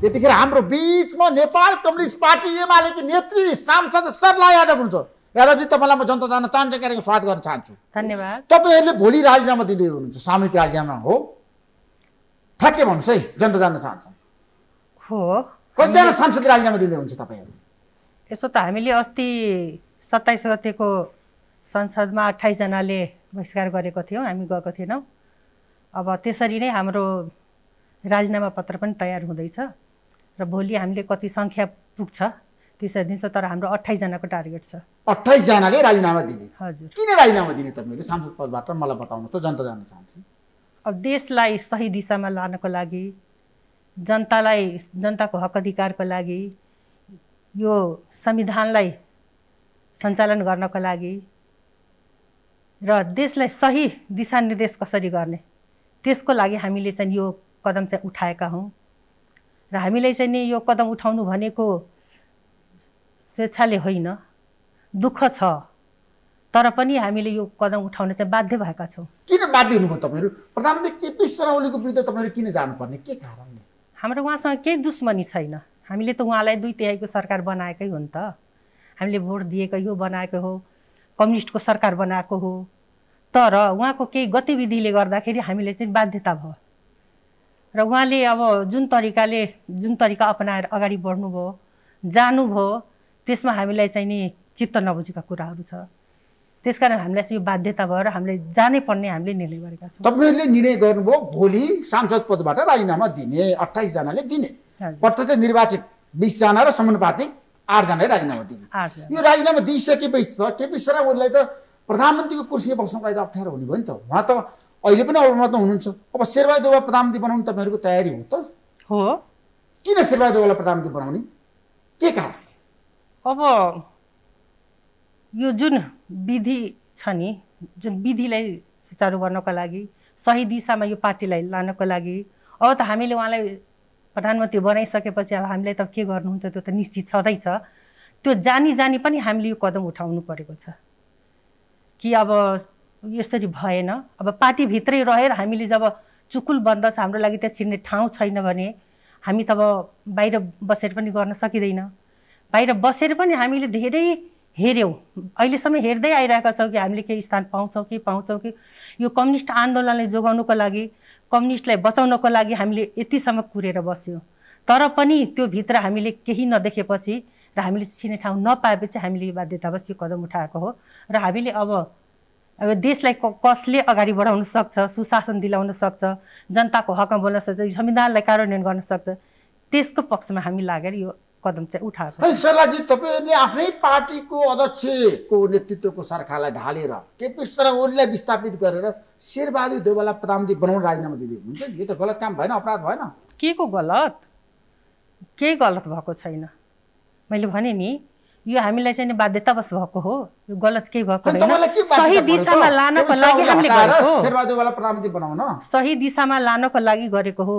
त्यतिखेर हाम्रो बिचमा नेपाल कम्युनिस्ट पार्टी एमालेकी नेत्री सांसद सरला यादव हुन्छ यादवजी तपाईँलाई म जनता जान चाहन्छु कार्यक्रम स्वागत गर्न चाहन्छु धन्यवाद तपाईँहरूले भोलि राजीनामा दिँदै हुनुहुन्छ सामूहिक राजीनामा हो ठ्याक्कै भन्नुहोस् है जनता जान चाहन्छु हो कतिजना सांसद राजीनामा दिँदै हुन्छ तपाईँहरू यसो त हामीले अस्ति सत्ताइस गतेको संसदमा अठाइसजनाले बहिष्कार गरेको थियौँ हामी गएको थिएनौँ अब त्यसरी नै हाम्रो राजीनामा पत्र पनि तयार हुँदैछ र भोलि हामीले कति सङ्ख्या पुग्छ त्यसरी दिन्छ तर हाम्रो अठाइसजनाको टार्गेट छ अठाइसजनाले राजीनामा दिने हजुर किन राजीनामा दिने तपाईँले सांसद पदबाट मलाई बताउनुहोस् त जनता जान्न चाहन्छु अब देशलाई सही दिशामा लानको लागि जनतालाई जनताको हक अधिकारको लागि यो संविधानलाई सञ्चालन गर्नको लागि र देशलाई सही दिशानिर्देश कसरी गर्ने त्यसको लागि हामीले चाहिँ यो कदम चाहिँ उठाएका हौँ र हामीलाई चाहिँ नि यो कदम उठाउनु भनेको स्वेच्छाले होइन दुःख छ तर पनि हामीले यो कदम उठाउन चाहिँ बाध्य भएका छौँ किन बाध्य हुनुभयो तपाईँहरू प्रधानमन्त्री केपी शर्माओलीको विरुद्ध तपाईँहरू किन जानुपर्ने के कारणले हाम्रो उहाँसँग केही दुश्मनी छैन हामीले त उहाँलाई दुई तिहाईको सरकार बनाएकै हो नि त हामीले भोट दिएकै हो बनाएको हो कम्युनिस्टको सरकार बनाएको हो तर उहाँको केही गतिविधिले गर्दाखेरि हामीले चाहिँ बाध्यता भयो र उहाँले अब जुन तरिकाले जुन तरिका अपनाएर अगाडि बढ्नुभयो जानुभयो त्यसमा हामीलाई चाहिँ नि चित्त नबुझेका कुराहरू छ त्यस कारण हामीलाई चाहिँ यो बाध्यता भएर हामीले जानै पर्ने हामीले निर्णय गरेका छौँ तपाईँहरूले निर्णय गर्नुभयो भोलि सांसद पदबाट राजीनामा दिने अठाइसजनाले दिने प्रत्यक्ष निर्वाचित बिसजना र समानुपातिक आठजनाले राजीनामा दिने यो राजीनामा दिइसकेपछि त केपी शर्मा ओलीलाई त प्रधानमन्त्रीको कुर्सीमा बस्नुको लागि त अप्ठ्यारो हुने भयो नि त उहाँ त अहिले पनि अवमतमा हुनुहुन्छ अब देवा प्रधानमन्त्री बनाउने तपाईँहरूको तयारी हो त हो किन देवालाई प्रधानमन्त्री बनाउने के कारण अब यो जुन विधि छ नि जुन विधिलाई सुचारू गर्नको लागि सही दिशामा यो पार्टीलाई लानको लागि अब त हामीले उहाँलाई प्रधानमन्त्री बनाइसकेपछि अब हामीलाई त के गर्नुहुन्छ त्यो त निश्चित छँदैछ त्यो जानी जानी पनि हामीले यो कदम उठाउनु परेको छ कि अब यसरी भएन अब पार्टीभित्रै रहेर हामीले जब चुकुल बन्द छ हाम्रो लागि त्यहाँ छिर्ने ठाउँ छैन भने हामी त अब बाहिर बसेर पनि गर्न सकिँदैन बाहिर बसेर पनि हामीले धेरै हेऱ्यौँ अहिलेसम्म हेर्दै आइरहेका छौँ कि हामीले केही स्थान पाउँछौँ कि पाउँछौँ कि यो कम्युनिस्ट आन्दोलनलाई जोगाउनुको लागि कम्युनिस्टलाई बचाउनको लागि हामीले यतिसम्म कुरेर बस्यौँ तर पनि त्यो भित्र हामीले केही नदेखेपछि र हामीले छिने ठाउँ नपाएपछि हामीले यो बाध्यतावश यो कदम उठाएको हो र हामीले अब अब देशलाई कसले अगाडि बढाउन सक्छ सुशासन दिलाउन सक्छ जनताको हकमा बोल्न सक्छ संविधानलाई कार्यान्वयन गर्न सक्छ त्यसको पक्षमा हामी लागेर यो कदम चाहिँ उठाएको सरलाजी तपाईँहरूले आफ्नै पार्टीको अध्यक्षको नेतृत्वको सरकारलाई ढालेर केपी शर्मा ओलीलाई विस्थापित गरेर शेरबहादुर देवलाई प्रधानमन्त्री बनाउन राजीनामा दिदी हुन्छ यो त गलत काम भएन अपराध भएन के को गलत केही गलत भएको छैन मैले भने नि यो हामीलाई चाहिँ बाध्यतावश भएको हो यो गलत केही भएको सही दिशामा लानको लागि सही दिशामा लानको लागि गरेको हो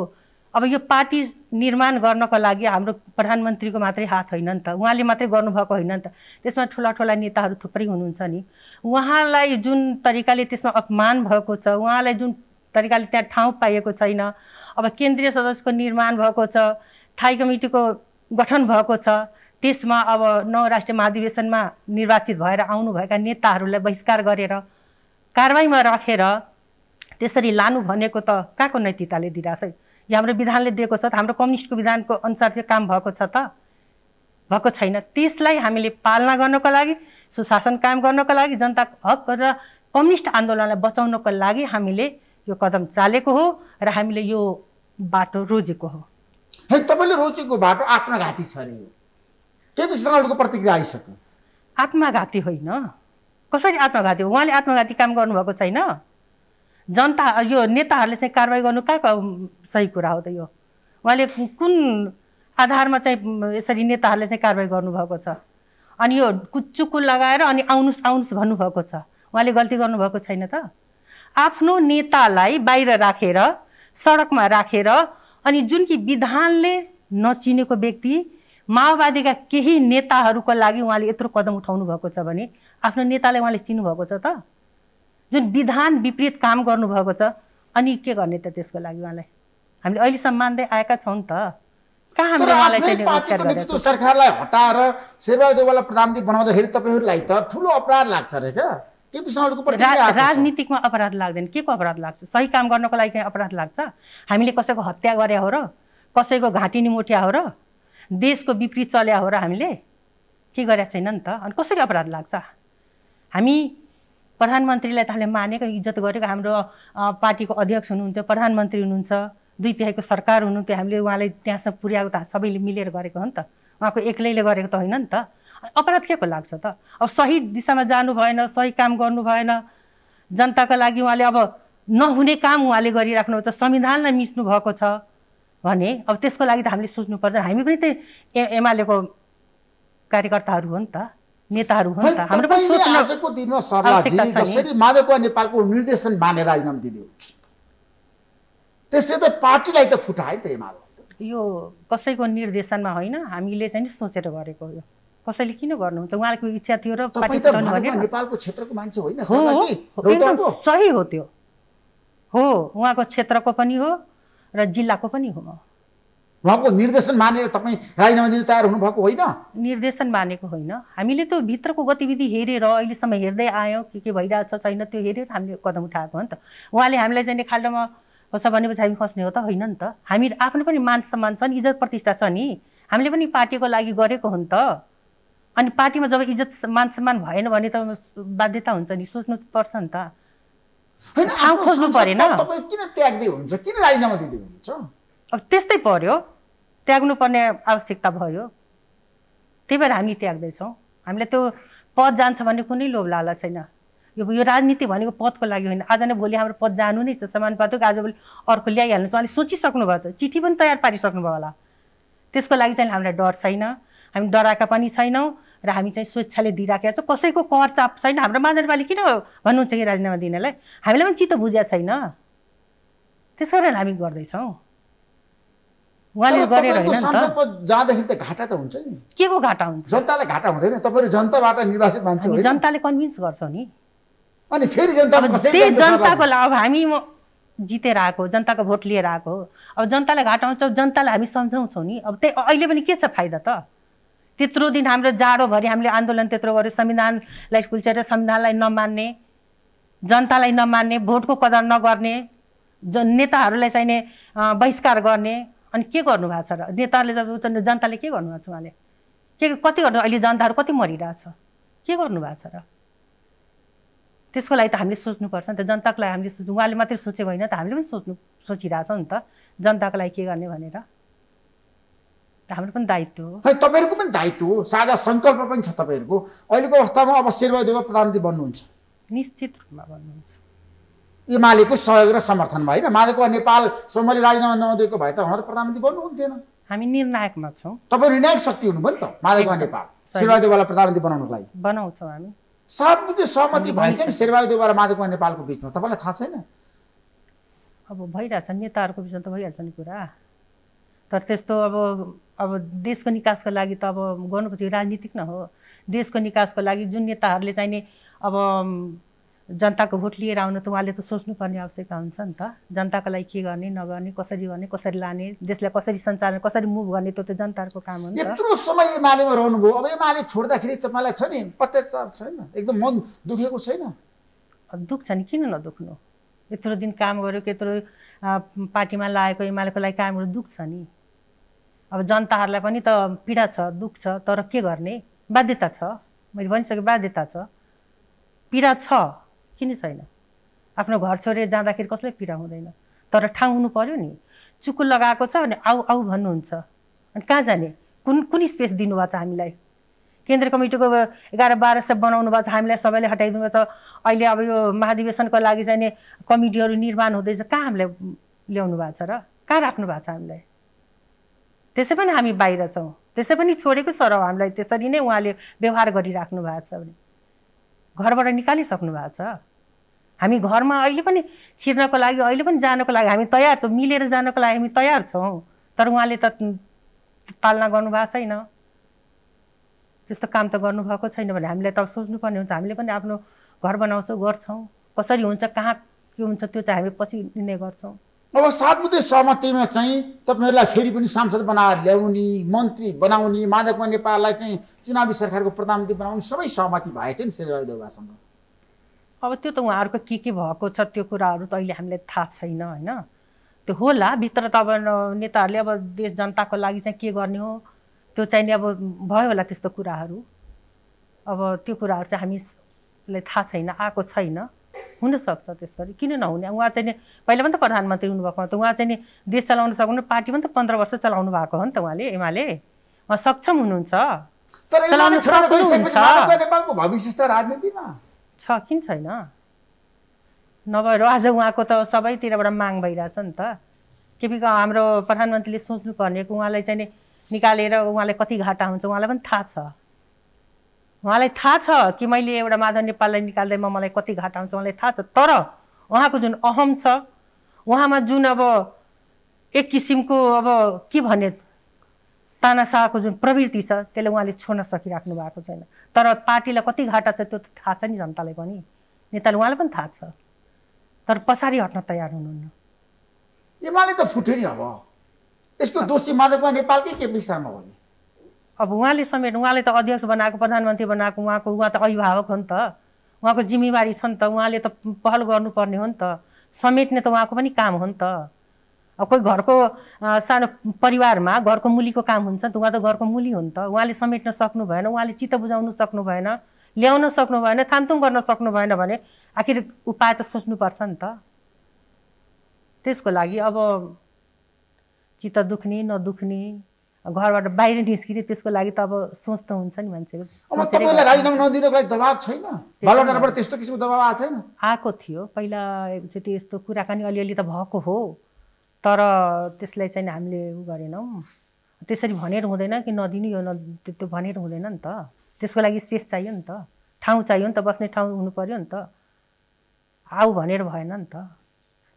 अब यो पार्टी निर्माण गर्नको लागि हाम्रो प्रधानमन्त्रीको मात्रै हात होइन नि त उहाँले मात्रै गर्नुभएको होइन नि त त्यसमा ठुला ठुला नेताहरू थुप्रै हुनुहुन्छ नि उहाँलाई जुन तरिकाले त्यसमा अपमान भएको छ उहाँलाई जुन तरिकाले त्यहाँ ठाउँ पाइएको छैन अब केन्द्रीय सदस्यको निर्माण भएको छ थाई कमिटीको गठन भएको छ त्यसमा अब नौ राष्ट्रिय महाधिवेशनमा निर्वाचित भएर आउनुभएका नेताहरूलाई बहिष्कार गरेर कारवाहीमा राखेर त्यसरी लानु भनेको त कहाँको नैतिकताले दिइरहेछ यो हाम्रो विधानले दिएको छ त हाम्रो कम्युनिस्टको विधानको अनुसार त्यो काम भएको छ त भएको छैन त्यसलाई हामीले पालना गर्नको लागि सुशासन कायम गर्नको लागि जनताको हक र कम्युनिस्ट आन्दोलनलाई बचाउनको लागि हामीले यो कदम चालेको हो र हामीले यो बाटो रोजेको हो है तपाईँले रोजेको बाटो आत्मघाती छ अरे के सँगको प्रतिक्रिया आइसक्यो आत्मघाती होइन कसरी आत्मघाती हो उहाँले आत्मघाती काम गर्नुभएको छैन जनता यो नेताहरूले चाहिँ कारवाही गर्नु कहाँ सही कुरा हो त यो उहाँले कुन आधारमा चाहिँ यसरी नेताहरूले चाहिँ कारवाही गर्नुभएको छ अनि यो कुच्चुकु लगाएर अनि आउनुहोस् आउनुहोस् भन्नुभएको छ उहाँले गल्ती गर्नुभएको छैन त आफ्नो नेतालाई बाहिर राखेर सडकमा राखेर अनि जुन कि विधानले नचिनेको व्यक्ति माओवादीका केही नेताहरूको लागि उहाँले यत्रो कदम उठाउनु भएको छ भने आफ्नो नेतालाई उहाँले चिन्नुभएको छ त जुन विधान विपरीत काम गर्नुभएको छ अनि के गर्ने त त्यसको लागि उहाँलाई हामीले अहिलेसम्म मान्दै आएका छौँ नि त कहाँ हामीले सरकारलाई हटाएर शेरबहादुरवाला प्रधानमन्त्री बनाउँदाखेरि तपाईँहरूलाई त ठुलो अपराध लाग्छ अरे क्या राजनीतिकमा अपराध लाग्दैन के को अपराध लाग्छ सही काम गर्नको लागि अपराध लाग्छ हामीले कसैको हत्या गरे हो र कसैको घाँटी निमुठ्या हो र देशको विपरीत चल्या हो र हामीले के गरेका छैन नि त अनि कसरी अपराध लाग्छ हामी प्रधानमन्त्रीलाई त हामीले मानेको इज्जत गरेको हाम्रो पार्टीको अध्यक्ष हुनुहुन्थ्यो प्रधानमन्त्री हुनुहुन्छ दुई तिहाईको सरकार हुनुहुन्थ्यो हामीले उहाँलाई त्यहाँसम्म पुर्याएको त सबैले मिलेर गरेको हो नि त उहाँको एक्लैले गरेको त होइन नि त अपराध के को लाग्छ त अब सही दिशामा जानु भएन सही काम गर्नु भएन जनताको लागि उहाँले अब नहुने काम उहाँले गरिराख्नु त संविधानलाई मिच्नु भएको छ भने अब त्यसको लागि त हामीले सोच्नुपर्छ हामी पनि त एमालेको कार्यकर्ताहरू हो नि त नेताहरू हो नि त हाम्रो पनि सोच्न आजको दिनमा सरलाजी जसरी माधवको नेपालको निर्देशन बाँधेर राजीनामा दिने त्यसले त पार्टीलाई त फुटायो त एमाले यो कसैको निर्देशनमा होइन हामीले चाहिँ नि सोचेर गरेको यो कसैले किन गर्नुहुन्छ उहाँको इच्छा थियो र पार्टी चलाउनु नेपालको क्षेत्रको मान्छे होइन सही हो त्यो हो उहाँको क्षेत्रको पनि हो र जिल्लाको पनि हो म उहाँको निर्देशन मानेर तपाईँ राजीनामा दिनु तयार हुनुभएको होइन निर्देशन मानेको होइन हामीले त्यो भित्रको गतिविधि हेरेर अहिलेसम्म हेर्दै आयौँ के के भइरहेछ छैन त्यो हेरेर हामीले कदम उठाएको हो नि त उहाँले हामीलाई चाहिँ खाल्डोमा खोज्छ भनेपछि हामी खस्ने हो त होइन नि त हामी आफ्नो पनि मान सम्मान छ नि इज्जत प्रतिष्ठा छ नि हामीले पनि पार्टीको लागि गरेको हो नि त अनि पार्टीमा जब इज्जत मान सम्मान भएन भने त बाध्यता हुन्छ नि सोच्नुपर्छ नि त होइन खोज्नु परेन तपाईँ किन त्याग्दै हुनुहुन्छ किन राजीनामा दिँदै हुनुहुन्छ अब त्यस्तै पर्यो त्याग्नु पर्ने आवश्यकता भयो त्यही भएर हामी त्याग्दैछौँ हामीलाई त्यो पद जान्छ भन्ने कुनै लोभ लाला छैन यो यो राजनीति भनेको पदको लागि होइन आज नै भोलि हाम्रो पद जानु नै छ समान पातुक आज भोलि अर्को ल्याइहाल्नु उहाँले सोचिसक्नु भएको छ चिठी पनि तयार पारिसक्नुभयो होला त्यसको लागि चाहिँ हामीलाई डर छैन हामी डराएका पनि छैनौँ र हामी चाहिँ स्वेच्छाले दिइराखेका छौँ कसैको कर चाप छैन हाम्रो महानगरपालिका किन भन्नुहुन्छ कि राजीनामा दिनेलाई हामीलाई पनि चित्त बुझ्या छैन त्यस कारण हामी गर्दैछौँ उहाँले गरेर जाँदाखेरि त घाटा त हुन्छ नि के को घाटा हुन्छ जनतालाई घाटा हुँदैन तपाईँहरू जनताबाट निर्वाचित मान्छे जनताले कन्भिन्स गर्छौँ नि अनि फेरि त्यही जनताको अब हामी जितेर आएको जनताको भोट लिएर आएको अब जनतालाई घाटा हुन्छ जनतालाई हामी सम्झाउँछौँ नि अब त्यही अहिले पनि के छ फाइदा त त्यत्रो दिन हाम्रो जाडोभरि हामीले आन्दोलन त्यत्रो गऱ्यो संविधानलाई कुल्चेर संविधानलाई नमान्ने जनतालाई नमान्ने भोटको कदर नगर्ने ज नेताहरूलाई चाहिने बहिष्कार गर्ने अनि के गर्नुभएको छ र नेताले जनताले के गर्नुभएको छ उहाँले के कति गर्नु अहिले जनताहरू कति मरिरहेछ के गर्नुभएको छ र त्यसको लागि त हामीले सोच्नुपर्छ नि त जनताको लागि हामीले सोच्नु उहाँले मात्रै सोचेको होइन त हामीले पनि सोच्नु सोचिरहेछौँ नि त जनताको लागि के गर्ने भनेर हाम्रो पनि दायित्व हो है तपाईँहरूको पनि दायित्व हो साझा सङ्कल्प पनि छ तपाईँहरूको अहिलेको अवस्थामा अब शेरबहादुरको प्रधानमन्त्री बन्नुहुन्छ निश्चित रूपमा बन्नुहुन्छ एमालेको सहयोग र समर्थनमा होइन माधवको नेपाल समूहले राजीनामा नदिएको भए त उहाँ त प्रधानमन्त्री बन्नुहुन्थेन हामी निर्णायकमा छौँ तपाईँ निर्णायक शक्ति हुनुभयो नि त माधवको नेपाल शेरबहादेवालाई प्रधानमन्त्री बनाउनको लागि बनाउँछौँ हामी सात बुद्धि सहमति भए चाहिँ शेरबहादेव र माधवको नेपालको बिचमा तपाईँलाई थाहा छैन अब भइरहेछ नेताहरूको बिचमा त भइहाल्छ नि कुरा तर त्यस्तो अब अब देशको निकासको लागि त अब गर्नु खोजेको राजनीतिक न हो देशको निकासको लागि जुन नेताहरूले चाहिँ नि अब जनताको भोट लिएर आउनु त उहाँले त सोच्नुपर्ने आवश्यकता हुन्छ नि त जनताको लागि के गर्ने नगर्ने कसरी गर्ने कसरी लाने देशलाई कसरी सञ्चालन कसरी मुभ गर्ने त्यो त जनताहरूको काम हो यत्रो समय एमालेमा रहनुभयो अब एमाले छोड्दाखेरि तपाईँलाई छ नि पत्याचार छैन एकदम मन दुखेको छैन दुख्छ नि किन नदुख्नु यत्रो दिन काम गर्यो यत्रो पार्टीमा लागेको एमालेको लागि काम दुख दुख्छ नि अब जनताहरूलाई पनि त पीडा छ दुःख छ तर के गर्ने बाध्यता छ मैले भनिसकेँ बाध्यता छ पीडा छ किन छैन आफ्नो घर छोडेर जाँदाखेरि कसलाई पीडा हुँदैन तर ठाउँ हुनु पऱ्यो नि चुकुल लगाएको छ भने आऊ आऊ भन्नुहुन्छ अनि कहाँ जाने कुन कुन स्पेस दिनुभएको छ हामीलाई केन्द्र कमिटीको एघार बाह्र सय बनाउनु भएको छ हामीलाई सबैले हटाइदिनु भएको छ अहिले अब यो महाधिवेशनको लागि चाहिँ कमिटीहरू निर्माण हुँदैछ कहाँ हामीलाई ल्याउनु भएको छ र कहाँ राख्नु भएको छ हामीलाई त्यसै पनि हामी बाहिर छौँ त्यसै पनि छोडेको सरह हामीलाई त्यसरी नै उहाँले व्यवहार गरिराख्नु भएको छ भने घरबाट निकालिसक्नु भएको छ हामी घरमा अहिले पनि छिर्नको लागि अहिले पनि जानको लागि हामी तयार छौँ मिलेर जानको लागि हामी तयार छौँ तर उहाँले त पालना गर्नुभएको छैन त्यस्तो काम त गर्नुभएको छैन भने हामीलाई त सोच्नुपर्ने हुन्छ हामीले पनि आफ्नो घर बनाउँछौँ गर्छौँ कसरी हुन्छ कहाँ के हुन्छ त्यो चाहिँ हामी पछि निर्णय गर्छौँ अब सात सातबुते सहमतिमा चाहिँ तपाईँहरूलाई फेरि पनि सांसद बनाएर ल्याउने मन्त्री बनाउने माधवमा नेपाललाई चाहिँ चुनावी सरकारको प्रधानमन्त्री बनाउने सबै सहमति भएछ नि शेरबहादुर देउवासँग अब त्यो त उहाँहरूको के के भएको छ त्यो कुराहरू त अहिले हामीलाई थाहा छैन होइन त्यो होला भित्र त अब नेताहरूले अब देश जनताको लागि चाहिँ के गर्ने हो त्यो चाहिँ नि अब भयो होला त्यस्तो कुराहरू अब त्यो कुराहरू चाहिँ हामीलाई थाहा छैन आएको छैन हुनसक्छ त्यसरी किन नहुने उहाँ चाहिँ नि पहिला पनि त प्रधानमन्त्री हुनुभएको त उहाँ चाहिँ नि देश चलाउन सक्नु पार्टी पनि त पन्ध्र वर्ष चलाउनु भएको हो नि त उहाँले एमाले उहाँ सक्षम हुनुहुन्छ छ राजनीतिमा किन छैन नभएर आज उहाँको त सबैतिरबाट माग भइरहेछ नि त केपी हाम्रो प्रधानमन्त्रीले सोच्नुपर्ने उहाँलाई चाहिँ निकालेर उहाँलाई कति घाटा हुन्छ उहाँलाई पनि थाहा छ उहाँलाई थाहा छ कि मैले एउटा माधव नेपाललाई निकाल्दैमा मलाई कति घाटा आउँछ उहाँलाई थाहा छ तर उहाँको जुन अहम छ उहाँमा जुन अब एक किसिमको अब के भने तानासाहको जुन प्रवृत्ति छ त्यसले उहाँले छोड्न सकिराख्नु भएको छैन तर पार्टीलाई कति घाटा छ त्यो त थाहा छ नि जनतालाई पनि नेताले उहाँलाई पनि थाहा छ तर पछाडि हट्न तयार हुनुहुन्न एमाले त फुट्यो नि अब यसको दोषी माधवमा नेपालकै के शर्मा हो अब उहाँले समेत उहाँले त अध्यक्ष बनाएको प्रधानमन्त्री बनाएको उहाँको उहाँ त अभिभावक हो नि त उहाँको जिम्मेवारी छ नि त उहाँले त पहल गर्नुपर्ने हो नि त समेट्ने त उहाँको पनि काम हो नि त अब कोही घरको सानो परिवारमा घरको मुलीको काम हुन्छ नि त उहाँ त घरको मुली हो नि त उहाँले समेट्न सक्नु भएन उहाँले चित्त बुझाउनु सक्नु भएन ल्याउन सक्नु भएन थामथुम गर्न सक्नु भएन भने आखिर उपाय त सोच्नुपर्छ नि त त्यसको लागि अब चित्त दुख्ने नदुख्ने घरबाट बाहिर निस्किने त्यसको लागि त अब सोच त हुन्छ नि मान्छेको अब तपाईँलाई राजीनामा लागि दबाब छैन त्यस्तो किसिमको दबाब आएको छैन आएको थियो पहिला एकचोटि यस्तो कुराकानी अलिअलि त भएको हो तर त्यसलाई चाहिँ हामीले उ गरेनौँ त्यसरी भनेर हुँदैन कि नदिनु यो न त्यो भनेर हुँदैन नि त त्यसको लागि स्पेस चाहियो नि त ठाउँ चाहियो नि त बस्ने ठाउँ हुनु पऱ्यो नि त आऊ भनेर भएन नि त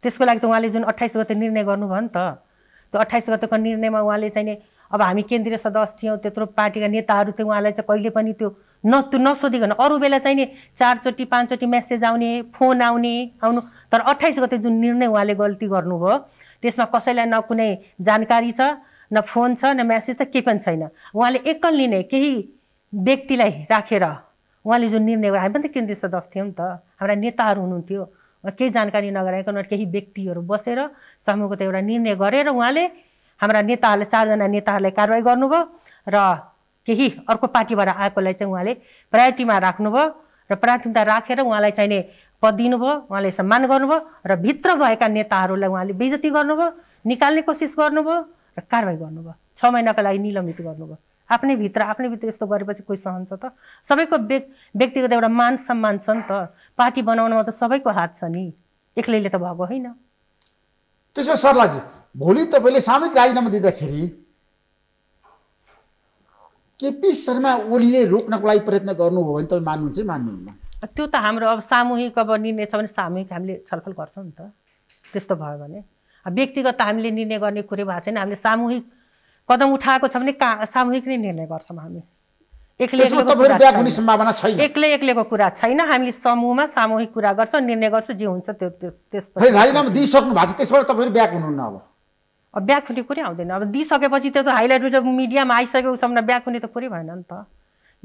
त्यसको लागि त उहाँले जुन अट्ठाइस गते निर्णय गर्नुभयो नि त त्यो अट्ठाइस गतेको निर्णयमा उहाँले चाहिँ अब हामी केन्द्रीय सदस्य थियौँ त्यत्रो पार्टीका नेताहरू थियो उहाँलाई चाहिँ कहिले पनि त्यो न त्यो नसोधिकन अरू बेला चाहिँ नि चारचोटि पाँचचोटि मेसेज आउने फोन आउने आउनु तर अट्ठाइस गते जुन निर्णय उहाँले गल्ती गर्नुभयो त्यसमा कसैलाई न कुनै जानकारी छ न फोन छ न म्यासेज छ केही पनि छैन उहाँले एकल लिने केही व्यक्तिलाई राखेर उहाँले जुन निर्णय गरे हामी पनि त केन्द्रीय सदस्य थियौँ नि त हाम्रा नेताहरू हुनुहुन्थ्यो केही जानकारी नगराएको न केही व्यक्तिहरू बसेर समूहको त एउटा निर्णय गरेर उहाँले हाम्रा नेताहरूले चारजना नेताहरूलाई कारवाही गर्नुभयो र केही अर्को पार्टीबाट आएकोलाई चाहिँ उहाँले प्रायोरिटीमा राख्नुभयो र प्राथमिकता राखेर उहाँलाई चाहिने पद दिनुभयो उहाँले सम्मान गर्नुभयो र भित्र भएका नेताहरूलाई उहाँले बेजती गर्नुभयो निकाल्ने कोसिस गर्नुभयो र कारवाही गर्नुभयो छ महिनाको लागि निलम्बित गर्नुभयो आफ्नै भित्र आफ्नै भित्र यस्तो गरेपछि कोही सहन्छ त सबैको व्यक्तिगत एउटा मान सम्मान छ नि त पार्टी बनाउनमा त सबैको हात छ नि एक्लैले त भएको होइन त्यसो सरलाई भोलि तपाईँले सामूहिक राजीनामा दिँदाखेरि केपी शर्मा ओलीले रोक्नको लागि प्रयत्न गर्नुभयो भने तपाईँ मान्नुहुन्छ मान्नुहुन्न त्यो त हाम्रो अब सामूहिक अब निर्णय छ भने सामूहिक हामीले छलफल गर्छौँ नि त त्यस्तो भयो भने व्यक्तिगत हामीले निर्णय गर्ने कुरो भएको छैन हामीले सामूहिक कदम उठाएको छ भने का सामूहिक नै निर्णय गर्छौँ हामी एक्लै एक्लैको कुरा छैन हामीले समूहमा सामूहिक कुरा गर्छौँ निर्णय गर्छौँ जे हुन्छ त्यो त्यस राजीनामा दिइसक्नु भएको छ त्यसबाट तपाईँहरू ब्याक हुनुहुन्न अब अब ब्याक हुने कुरै आउँदैन अब दिइसकेपछि त्यो त हाइलाइट हुन्छ मिडियामा भने ब्याक हुने त कुरै भएन नि त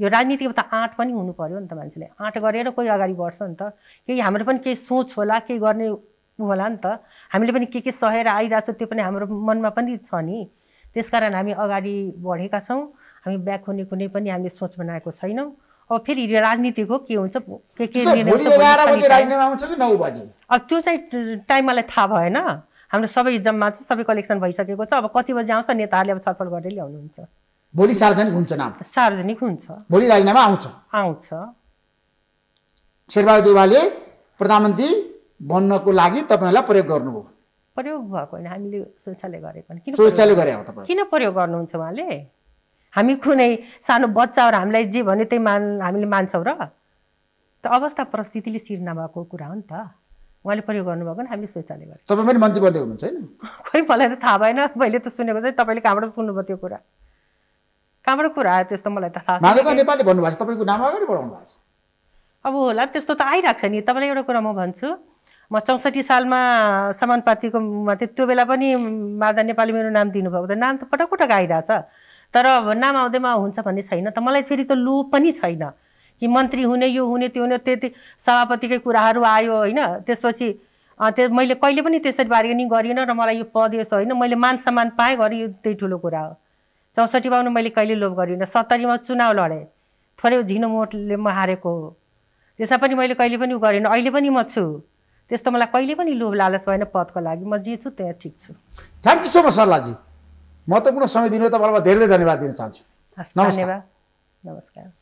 यो राजनीतिको त आँट पनि हुनु पऱ्यो नि त मान्छेले आँट गरेर कोही अगाडि बढ्छ नि त केही हाम्रो पनि केही सोच होला केही गर्ने होला नि त हामीले पनि के के सहेर आइरहेको छ त्यो पनि हाम्रो मनमा पनि छ नि त्यसकारण हामी अगाडि बढेका छौँ हामी ब्याक हुने कुनै पनि हामीले सोच बनाएको छैनौँ अब फेरि राजनीतिको के हुन्छ के के अब त्यो चाहिँ टाइम मलाई थाहा भएन हाम्रो सबै जम्मा चाहिँ सबै कलेक्सन भइसकेको छ अब कति बजी आउँछ नेताहरूले अब छलफल गरेर ल्याउनुहुन्छ भोलि सार्वजनिक हुन्छ नाम सार्वजनिक हुन्छ भोलि राजीनामा आउँछ आउँछ शेरबहादुर देवालले प्रधानमन्त्री बन्नको लागि तपाईँहरूलाई प्रयोग गर्नुभयो प्रयोग भएको होइन हामीले स्वेच्छाले गरेको किन स्वेच्छाले गरे हो किन प्रयोग गर्नुहुन्छ उहाँले हामी कुनै सानो बच्चाहरू हामीलाई जे भन्यो त्यही मान हामीले मान्छौँ र त अवस्था परिस्थितिले सिर्ना भएको कुरा हो नि त उहाँले प्रयोग गर्नुभएको हामीले शौचालय गर्छ तपाईँ पनि मन्त्री बन्दै हुनुहुन्छ होइन खोइ मलाई त थाहा भएन मैले त सुनेको चाहिँ तपाईँले कहाँबाट सुन्नुभयो त्यो कुरा कहाँबाट कुरा आयो त्यस्तो मलाई त थाहा नेपालले भन्नुभएको छ तपाईँको नाम अगाडि बढाउनु भएको अब होला त्यस्तो त आइरहेको छ नि तपाईँलाई एउटा कुरा म भन्छु म चौसठी सालमा समान माथि त्यो बेला पनि माधा नेपाली मेरो नाम दिनुभएको त नाम त पटक पटक आइरहेछ तर नाम आउँदैमा हुन्छ भन्ने छैन त मलाई फेरि त लो पनि छैन कि मन्त्री हुने यो हुने त्यो हुने त्यति सभापतिकै कुराहरू आयो होइन त्यसपछि त्यो मैले कहिले पनि त्यसरी बार्गेनिङ गरिनँ र मलाई यो पद यसो होइन मैले मान सम्मान पाएँ घरि यो त्यही ठुलो कुरा हो चौसठी पनि मैले कहिले लोभ गरिनँ सत्तरीमा चुनाव लडेँ थोरै झिनो मोटले म हारेको हो त्यसमा पनि मैले कहिले पनि उ गरिनँ अहिले पनि म छु त्यस्तो मलाई कहिले पनि लोभ लालच भएन पदको लागि म जे छु त्यहाँ ठिक छु थ्याङ्क यू सो मच सरलाजी महत्त्वपूर्ण समय दिनु तपाईँलाई धेरै धेरै धन्यवाद दिन चाहन्छु धन्यवाद नमस्कार